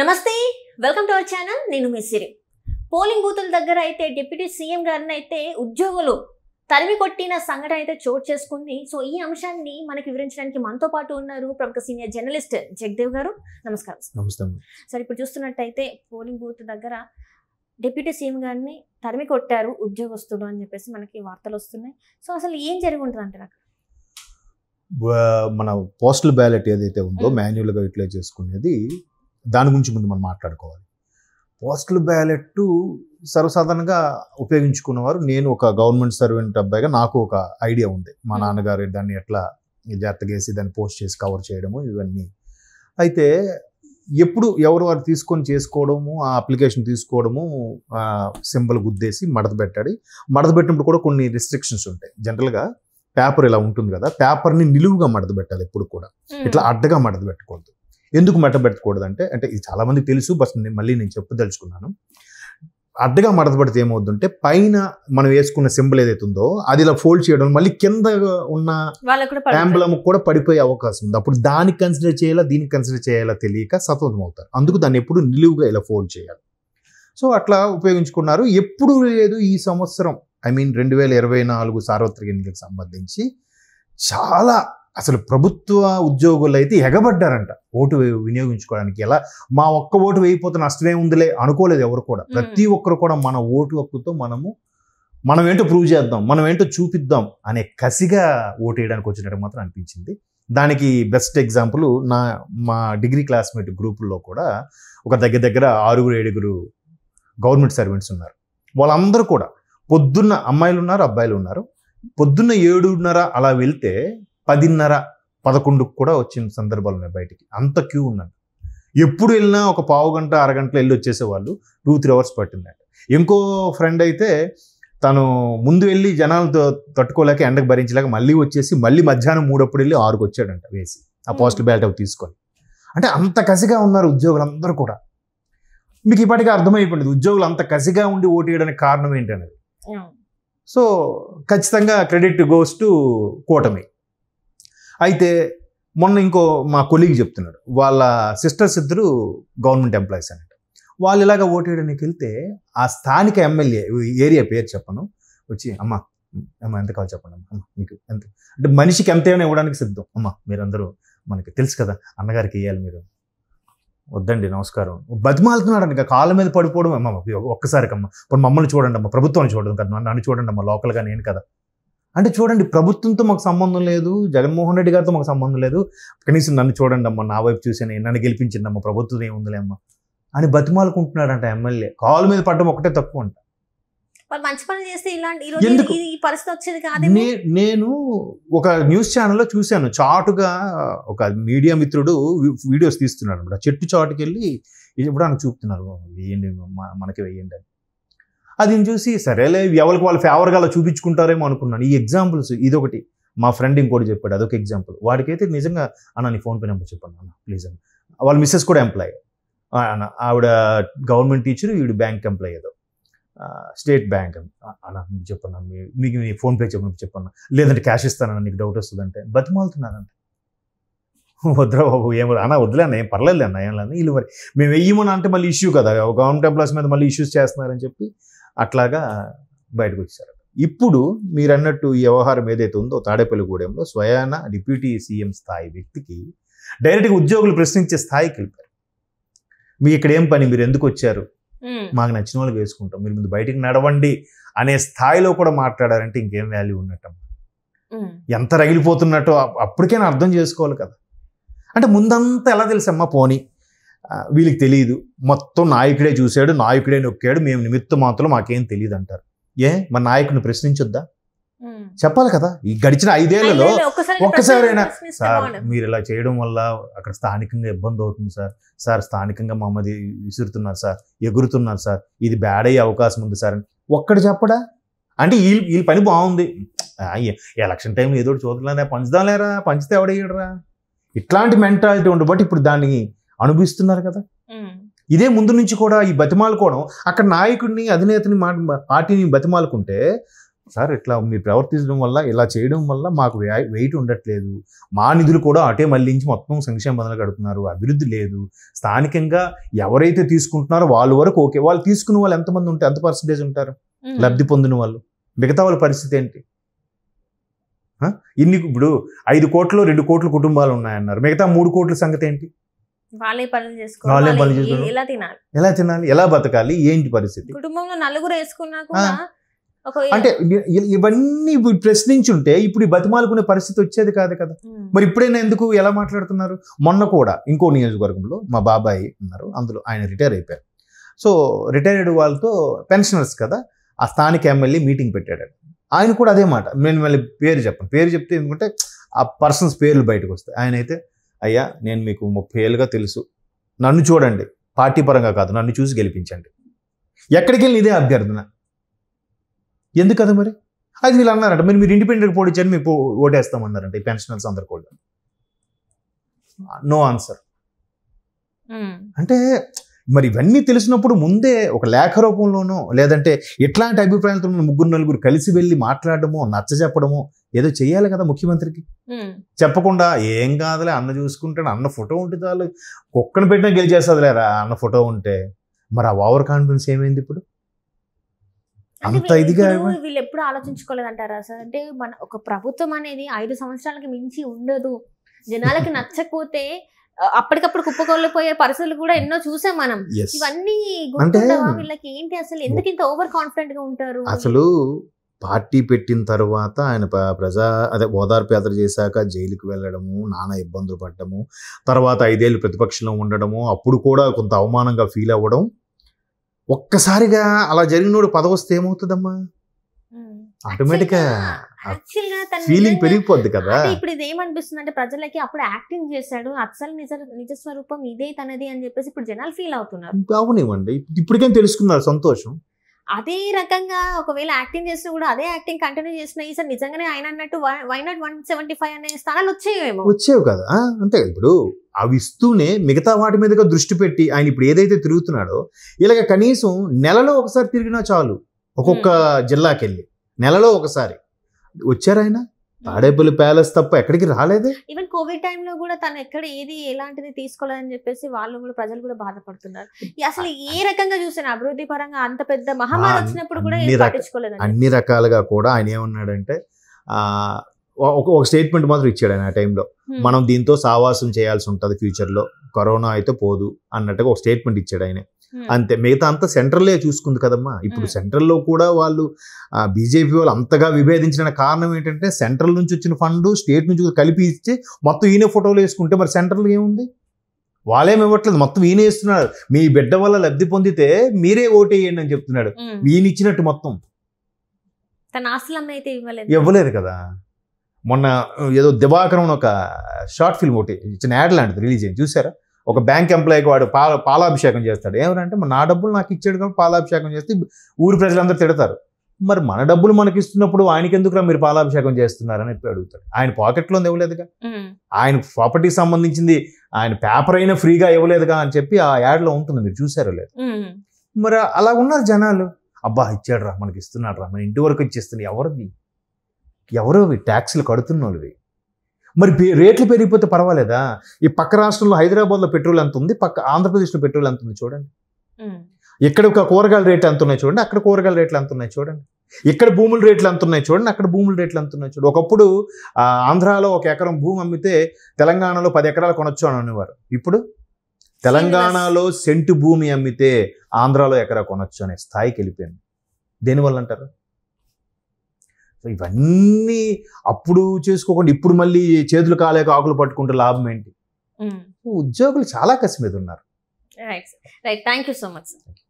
నమస్తే welcome to our channel నేను మిస్సిరి polling బూతుల దగ్గర అయితే డిప్యూటీ సీఎం గారిని అయితే ఉద్యోగులు తరిమి కొట్టిన సంఘటన అయితే చోటు చేసుకుంది సో ఈ అంశాన్ని మనకి వివరించడానికి మనతో పాటు ఉన్నారు ప్రముఖ సీనియర్ జర్నలిస్ట్ జగదేవ్ గారు నమస్కారం నమస్తే సార్ ఇప్పుడు చూస్తున్నట్టయితే పోలింగ్ బూత్ దగ్గర డిప్యూటీ సీఎం గారిని తరిమి కొట్టారు ఉద్యోగస్తులు అని చెప్పేసి మనకి వార్తలు వస్తున్నాయి సో అసలు ఏం జరిగి ఉంటుంది అంటారు అక్కడ మన పోస్టల్ బ్యాలెట్ ఏదైతే ఉందో మాన్యువల్గా యూటిలైజ్ చేసుకునేది దాని గురించి ముందు మనం మాట్లాడుకోవాలి పోస్టల్ బ్యాలెట్ సర్వసాధారణంగా ఉపయోగించుకున్నవారు నేను ఒక గవర్నమెంట్ సర్వెంట్ అబ్బాయిగా నాకు ఒక ఐడియా ఉంది మా నాన్నగారు దాన్ని ఎట్లా జాగ్రత్తగా వేసి దాన్ని పోస్ట్ చేసి కవర్ చేయడము ఇవన్నీ అయితే ఎప్పుడు ఎవరు వారు తీసుకొని చేసుకోవడము ఆ అప్లికేషన్ తీసుకోవడము సింబల్ గుద్దేసి మడత పెట్టాడు మడత పెట్టినప్పుడు కూడా కొన్ని రిస్ట్రిక్షన్స్ ఉంటాయి జనరల్గా పేపర్ ఇలా ఉంటుంది కదా పేపర్ని నిలువుగా మడత పెట్టాలి ఎప్పుడు కూడా ఇట్లా అడ్డగా మడత పెట్టకూడదు ఎందుకు మడత పెట్టకూడదంటే అంటే ఇది చాలామంది తెలుసు బస్ మళ్ళీ నేను చెప్పదలుచుకున్నాను అడ్డగా మడత పెడితే ఏమవుతుందంటే పైన మనం వేసుకున్న సింబల్ ఏదైతే ఉందో అది ఇలా ఫోల్డ్ చేయడం మళ్ళీ కింద ఉన్న ఆంబులం కూడా పడిపోయే అవకాశం ఉంది అప్పుడు దానికి కన్సిడర్ చేయాలా దీనికి కన్సిడర్ చేయాలా తెలియక సతమతం అవుతారు అందుకు దాన్ని ఎప్పుడు నిలువుగా ఇలా ఫోల్డ్ చేయాలి సో అట్లా ఉపయోగించుకున్నారు ఎప్పుడు లేదు ఈ సంవత్సరం ఐ మీన్ రెండు వేల ఇరవై నాలుగు సార్వత్రిక ఎన్నికలకు సంబంధించి చాలా అసలు ప్రభుత్వ ఉద్యోగులు అయితే ఎగబడ్డారంట ఓటు వినియోగించుకోవడానికి ఎలా మా ఒక్క ఓటు వేయిపోతే నష్టమే ఉందిలే అనుకోలేదు ఎవరు కూడా ప్రతి ఒక్కరు కూడా మన ఓటు హక్కుతో మనము మనం ఏంటో ప్రూవ్ చేద్దాం మనం ఏంటో చూపిద్దాం అనే కసిగా ఓటు వేయడానికి వచ్చినట్టు మాత్రం అనిపించింది దానికి బెస్ట్ ఎగ్జాంపుల్ నా మా డిగ్రీ క్లాస్మేట్ గ్రూపుల్లో కూడా ఒక దగ్గర దగ్గర ఆరుగురు ఏడుగురు గవర్నమెంట్ సర్వెంట్స్ ఉన్నారు వాళ్ళందరూ కూడా పొద్దున్న అమ్మాయిలు ఉన్నారు అబ్బాయిలు ఉన్నారు పొద్దున్న ఏడున్నర అలా వెళ్తే పదిన్నర పదకొండుకు కూడా వచ్చిన సందర్భాలు ఉన్నాయి బయటికి అంత క్యూ ఉందంట ఎప్పుడు వెళ్ళినా ఒక పావు గంట అరగంటలో వెళ్ళి వచ్చేసేవాళ్ళు టూ త్రీ అవర్స్ పట్టిందంట ఇంకో ఫ్రెండ్ అయితే తను ముందు వెళ్ళి జనాలతో తట్టుకోలేక ఎండకు భరించలేక మళ్ళీ వచ్చేసి మళ్ళీ మధ్యాహ్నం మూడప్పుడు వెళ్ళి ఆరుకు వచ్చాడంట వేసి ఆ పాజిటివ్ బ్యాల్ట్ అవి తీసుకొని అంటే అంత కసిగా ఉన్నారు ఉద్యోగులందరూ కూడా మీకు ఇప్పటికీ అర్థమైపోయింది ఉద్యోగులు అంత కసిగా ఉండి ఓటు వేయడానికి కారణం ఏంటనేది సో ఖచ్చితంగా క్రెడిట్ గోస్ టు కూటమి అయితే మొన్న ఇంకో మా కొలీగ్ చెప్తున్నాడు వాళ్ళ సిస్టర్స్ ఇద్దరు గవర్నమెంట్ ఎంప్లాయీస్ అన్నట్టు వాళ్ళు ఇలాగ ఓటేయడానికి వెళ్తే ఆ స్థానిక ఎమ్మెల్యే ఏరియా పేరు చెప్పను వచ్చి అమ్మ అమ్మ ఎంత కావాలి చెప్పండి అమ్మ మీకు ఎంత అంటే మనిషికి ఎంత ఏమైనా ఇవ్వడానికి సిద్ధం అమ్మ మీరందరూ మనకి తెలుసు కదా అన్నగారికి వేయాలి మీరు వద్దండి నమస్కారం బతిమాలుతున్నాడు అండి కాళ్ళ మీద పడిపోవడం అమ్మ ఒక్కసారికమ్మ ఇప్పుడు మమ్మల్ని చూడండి అమ్మ ప్రభుత్వాన్ని చూడండి కదా నన్ను చూడండి అమ్మ లోకల్గా నేను కదా అంటే చూడండి ప్రభుత్వంతో మాకు సంబంధం లేదు జగన్మోహన్ రెడ్డి గారితో మాకు సంబంధం లేదు కనీసం నన్ను చూడండి అమ్మ నా వైపు చూసాను నన్ను గెలిపించింది అమ్మ ప్రభుత్వం ఏముందిలే అమ్మ అని బతిమాలుకుంటున్నాడంట ఎమ్మెల్యే కాలు మీద పడడం ఒకటే తక్కువ అంట నేను ఒక న్యూస్ ఛానల్లో చూశాను చాటుగా ఒక మీడియా మిత్రుడు వీడియోస్ తీస్తున్నాడు అనమాట చెట్టు చాటుకెళ్ళి ఇప్పుడు ఆయన చూపుతున్నారు వేయండి మనకి వేయండి అని అది చూసి సరేలే ఎవరికి వాళ్ళు ఫేవర్గా అలా చూపించుకుంటారేమో అనుకున్నాను ఈ ఎగ్జాంపుల్స్ ఇదొకటి మా ఫ్రెండ్ ఇంకోటి చెప్పాడు అదొక ఎగ్జాంపుల్ వాడికైతే నిజంగా అన్న నీ ఫోన్పే నెంబర్ చెప్పాను అన్న ప్లీజ్ అన్న వాళ్ళ మిస్సెస్ కూడా ఎంప్లాయ్ అన్న ఆవిడ గవర్నమెంట్ టీచర్ వీడు బ్యాంక్ ఎంప్లాయ్ ఏదో స్టేట్ బ్యాంక్ అన్న చెప్పన్నా మీకు మీ ఫోన్పే చెప్పిన చెప్పన్న లేదంటే క్యాష్ ఇస్తానన్న నీకు డౌట్ వస్తుందంటే బతిమాలుతున్నానంట వద్దురా బాబు ఏం అన్న వద్దులే అన్న ఏం పర్లేదు అన్న ఏం లేదు వీళ్ళు మరి మేము వెయ్యమని అంటే మళ్ళీ ఇష్యూ కదా గవర్నమెంట్ ఎంప్లాయీస్ మీద మళ్ళీ ఇష్యూస్ చేస్తున్నారని చెప్పి అట్లాగా బయటకు వచ్చారు ఇప్పుడు మీరు అన్నట్టు ఈ వ్యవహారం ఏదైతే ఉందో తాడేపల్లిగూడెంలో స్వయాన డిప్యూటీ సీఎం స్థాయి వ్యక్తికి డైరెక్ట్గా ఉద్యోగులు ప్రశ్నించే స్థాయికి వెళ్ళారు మీ ఇక్కడ ఏం పని మీరు ఎందుకు వచ్చారు మాకు నచ్చిన వాళ్ళు వేసుకుంటాం మీరు ముందు బయటికి నడవండి అనే స్థాయిలో కూడా మాట్లాడారంటే ఇంకేం వాల్యూ ఉండటం ఎంత రగిలిపోతున్నట్టు అప్పటికే అర్థం చేసుకోవాలి కదా అంటే ముందంతా ఎలా తెలుసమ్మా పోనీ వీళ్ళకి తెలియదు మొత్తం నాయకుడే చూశాడు నాయకుడే నొక్కాడు మేము నిమిత్త మాత్రం మాకేం తెలియదు అంటారు ఏ మన నాయకుడిని ప్రశ్నించొద్దా చెప్పాలి కదా ఈ గడిచిన ఐదేళ్లలో ఒక్కసారైనా సార్ మీరు ఇలా చేయడం వల్ల అక్కడ స్థానికంగా ఇబ్బంది అవుతుంది సార్ సార్ స్థానికంగా మమ్మది విసురుతున్నారు సార్ ఎగురుతున్నారు సార్ ఇది బ్యాడ్ అయ్యే అవకాశం ఉంది సార్ అని ఒక్కడు చెప్పడా అంటే వీళ్ళు వీళ్ళ పని బాగుంది ఎలక్షన్ టైంలో ఏదో చూద్దాం లేదా పంచుదాం లేరా పంచితే ఎవడయ్యడరా ఇట్లాంటి మెంటాలిటీ ఉండబట్టి ఇప్పుడు దాన్ని అనుభవిస్తున్నారు కదా ఇదే ముందు నుంచి కూడా ఈ బతిమాలుకోవడం అక్కడ నాయకుడిని అధినేతని పార్టీని బతిమాలుకుంటే సార్ ఇట్లా మీరు ప్రవర్తించడం వల్ల ఇలా చేయడం వల్ల మాకు వెయిట్ ఉండట్లేదు మా నిధులు కూడా అటే మళ్ళించి మొత్తం సంక్షేమ బదులు కడుతున్నారు అభివృద్ధి లేదు స్థానికంగా ఎవరైతే తీసుకుంటున్నారో వాళ్ళ వరకు ఓకే వాళ్ళు తీసుకున్న వాళ్ళు ఎంతమంది ఉంటే ఎంత పర్సంటేజ్ ఉంటారు లబ్ధి పొందిన వాళ్ళు మిగతా వాళ్ళ పరిస్థితి ఏంటి ఇన్ని ఇప్పుడు ఐదు కోట్లు రెండు కోట్లు కుటుంబాలు ఉన్నాయన్నారు మిగతా మూడు కోట్ల సంగతి ఏంటి వాళ్ళే పనులు చేసుకోవాలి ఎలా తినాలి ఎలా తినాలి ఎలా బతకాలి ఏంటి పరిస్థితి కుటుంబంలో నలుగురు వేసుకున్నా అంటే ఇవన్నీ ప్రశ్నించుంటే ఇప్పుడు బతిమాలుకునే పరిస్థితి వచ్చేది కాదు కదా మరి ఇప్పుడైనా ఎందుకు ఎలా మాట్లాడుతున్నారు మొన్న కూడా ఇంకో నియోజకవర్గంలో మా బాబాయ్ ఉన్నారు అందులో ఆయన రిటైర్ అయిపోయారు సో రిటైర్డ్ వాళ్ళతో పెన్షనర్స్ కదా ఆ స్థానిక ఎమ్మెల్యే మీటింగ్ పెట్టాడు ఆయన కూడా అదే మాట నేను మళ్ళీ పేరు చెప్పను పేరు చెప్తే ఎందుకంటే ఆ పర్సన్స్ పేర్లు బయటకు వస్తాయి ఆయన అయితే అయ్యా నేను మీకు ముప్పై ఏళ్ళుగా తెలుసు నన్ను చూడండి పార్టీ పరంగా కాదు నన్ను చూసి గెలిపించండి ఎక్కడికి వెళ్ళి ఇదే అభ్యర్థన ఎందుకు కదా మరి అది వీళ్ళు అన్నారంట మీరు మీరు ఇండిపెండెంట్ పోటీ చేయని మీకు ఓటేస్తామన్నారంట ఈ పెన్షనర్స్ అందరు కూడా నో ఆన్సర్ అంటే మరి ఇవన్నీ తెలిసినప్పుడు ముందే ఒక లేఖ రూపంలోనో లేదంటే ఇట్లాంటి అభిప్రాయాలతో ముగ్గురు నలుగురు కలిసి వెళ్ళి నచ్చ నచ్చజెప్పడము ఏదో చేయాలి కదా ముఖ్యమంత్రికి చెప్పకుండా ఏం కాదులే అన్న చూసుకుంటాడు అన్న ఫోటో ఉంటే చాలు కుక్కను పెట్టినా గెలిచేస్తుంది లేరా అన్న ఫోటో ఉంటే మరి ఆ ఓవర్ కాన్ఫిడెన్స్ ఏమైంది ఇప్పుడు అంత ఇదిగా వీళ్ళు ఎప్పుడు ఆలోచించుకోలేదంటారా సార్ అంటే మన ఒక ప్రభుత్వం అనేది ఐదు సంవత్సరాలకి మించి ఉండదు జనాలకి నచ్చకపోతే అప్పటికప్పుడు కుప్పకొల్లిపోయే పరిస్థితులు కూడా ఎన్నో చూసాం మనం ఇవన్నీ వీళ్ళకి ఏంటి అసలు ఎందుకు ఇంత ఓవర్ కాన్ఫిడెంట్ గా ఉంటారు అసలు పార్టీ పెట్టిన తర్వాత ఆయన ప్రజా అదే ఓదార్పు యాత్ర చేశాక జైలుకు వెళ్ళడము నానా ఇబ్బందులు పడ్డము తర్వాత ఐదేళ్ళు ప్రతిపక్షంలో ఉండడము అప్పుడు కూడా కొంత అవమానంగా ఫీల్ అవ్వడం ఒక్కసారిగా అలా జరిగినోడు పదవస్తే ఏమవుతుందమ్మా ఆటోమేటిక్గా ఫీలింగ్ పెరిగిపోద్ది కదా ఇప్పుడు ఇది ఏమనిపిస్తుంది అంటే ప్రజలకి అప్పుడు యాక్టింగ్ చేశాడు అసలు నిజ నిజ స్వరూపం ఇదే తనది అని చెప్పేసి ఇప్పుడు జనాలు ఫీల్ అవుతున్నారు అవునివ్వండి ఇప్పటికేం తెలుసుకున్నారు సంతోషం అదే రకంగా ఒకవేళ యాక్టింగ్ చేసినా కూడా అదే యాక్టింగ్ కంటిన్యూ చేసిన ఈసారి నిజంగానే ఆయన అన్నట్టు why not one seventy five అనే స్థానాలు వచ్చేవేమో వచ్చేవి కదా అంతే కదా ఇప్పుడు అవి ఇస్తూనే మిగతా వాటి మీదగా దృష్టి పెట్టి ఆయన ఇప్పుడు ఏదైతే తిరుగుతున్నాడో ఇలాగ కనీసం నెలలో ఒకసారి తిరిగినా చాలు ఒక్కొక్క జిల్లాకెళ్ళి నెలలో ఒకసారి వచ్చారు ఆయన తాడేపల్లి ప్యాలెస్ తప్ప ఎక్కడికి రాలేదు ఈవెన్ కోవిడ్ లో కూడా తను ఎక్కడ ఏది ఎలాంటిది తీసుకోలేదని చెప్పేసి వాళ్ళు కూడా ప్రజలు కూడా బాధపడుతున్నారు అసలు ఏ రకంగా చూసిన అభివృద్ధి పరంగా అంత పెద్ద మహమ్మారి వచ్చినప్పుడు కూడా అన్ని రకాలుగా కూడా ఆయన ఏమన్నాడంటే ఒక ఒక స్టేట్మెంట్ మాత్రం ఇచ్చాడు ఆయన ఆ టైంలో మనం దీంతో సావాసం చేయాల్సి ఉంటుంది ఫ్యూచర్లో కరోనా అయితే పోదు అన్నట్టుగా ఒక స్టేట్మెంట్ ఇచ్చాడు ఆయన Hmm. అంతే మిగతా అంతా సెంట్రల్లే చూసుకుంది కదమ్మా ఇప్పుడు hmm. సెంట్రల్లో కూడా వాళ్ళు బీజేపీ వాళ్ళు అంతగా విభేదించిన కారణం ఏంటంటే సెంట్రల్ నుంచి వచ్చిన ఫండ్ స్టేట్ నుంచి కలిపి ఇచ్చి మొత్తం ఈయన ఫోటోలు వేసుకుంటే మరి సెంట్రల్ ఏముంది వాళ్ళేం ఇవ్వట్లేదు మొత్తం ఈయన వేస్తున్నాడు మీ బిడ్డ వల్ల లబ్ధి పొందితే మీరే ఓటేయండి అని చెప్తున్నాడు hmm. ఈయన ఇచ్చినట్టు మొత్తం తన ఇవ్వలేదు ఇవ్వలేదు కదా మొన్న ఏదో దివాకరం ఒక షార్ట్ ఫిల్మ్ ఒకటి చిన్న యాడ్ లాంటిది రిలీజ్ అయింది చూసారా ఒక బ్యాంక్ ఎంప్లాయీకి వాడు పాల పాలాభిషేకం చేస్తాడు ఏమంటే నా డబ్బులు నాకు ఇచ్చాడు కాబట్టి పాలాభిషేకం చేస్తే ఊరి ప్రజలందరూ తిడతారు మరి మన డబ్బులు మనకి ఇస్తున్నప్పుడు ఆయనకి ఎందుకురా మీరు పాలాభిషేకం చేస్తున్నారని చెప్పి అడుగుతాడు ఆయన పాకెట్లో ఇవ్వలేదుగా ఆయన ప్రాపర్టీకి సంబంధించింది ఆయన పేపర్ అయినా ఫ్రీగా ఇవ్వలేదుగా అని చెప్పి ఆ యాడ్లో ఉంటుంది మీరు చూసారో లేదు మరి అలా ఉన్నారు జనాలు అబ్బా ఇచ్చాడు రా మనకి ఇస్తున్నాడు రా మన ఇంటి వరకు ఇచ్చేస్తున్నాయి ఎవరు ఎవరు ట్యాక్స్లు కడుతున్నోళ్ళవి మరి రేట్లు పెరిగిపోతే పర్వాలేదా ఈ పక్క రాష్ట్రంలో హైదరాబాద్లో పెట్రోల్ ఎంత ఉంది పక్క ఆంధ్రప్రదేశ్లో పెట్రోల్ ఎంత ఉంది చూడండి ఇక్కడ ఒక కూరగాయల రేట్లు ఎంత ఉన్నాయి చూడండి అక్కడ కూరగాయల రేట్లు ఎంత ఉన్నాయి చూడండి ఇక్కడ భూముల రేట్లు ఎంత ఉన్నాయి చూడండి అక్కడ భూముల రేట్లు ఎంత ఉన్నాయి చూడండి ఒకప్పుడు ఆంధ్రాలో ఒక ఎకరం భూమి అమ్మితే తెలంగాణలో పది ఎకరాలు కొనొచ్చు అని అనేవారు ఇప్పుడు తెలంగాణలో సెంటు భూమి అమ్మితే ఆంధ్రాలో ఎకరా కొనొచ్చు అనే స్థాయికి వెళ్ళిపోయింది దేనివల్ల అంటారు సో ఇవన్నీ అప్పుడు చేసుకోకుండా ఇప్పుడు మళ్ళీ చేతులు కాలేక ఆకులు పట్టుకుంటే లాభం ఏంటి ఉద్యోగులు చాలా కసి మీద ఉన్నారు right thank you so much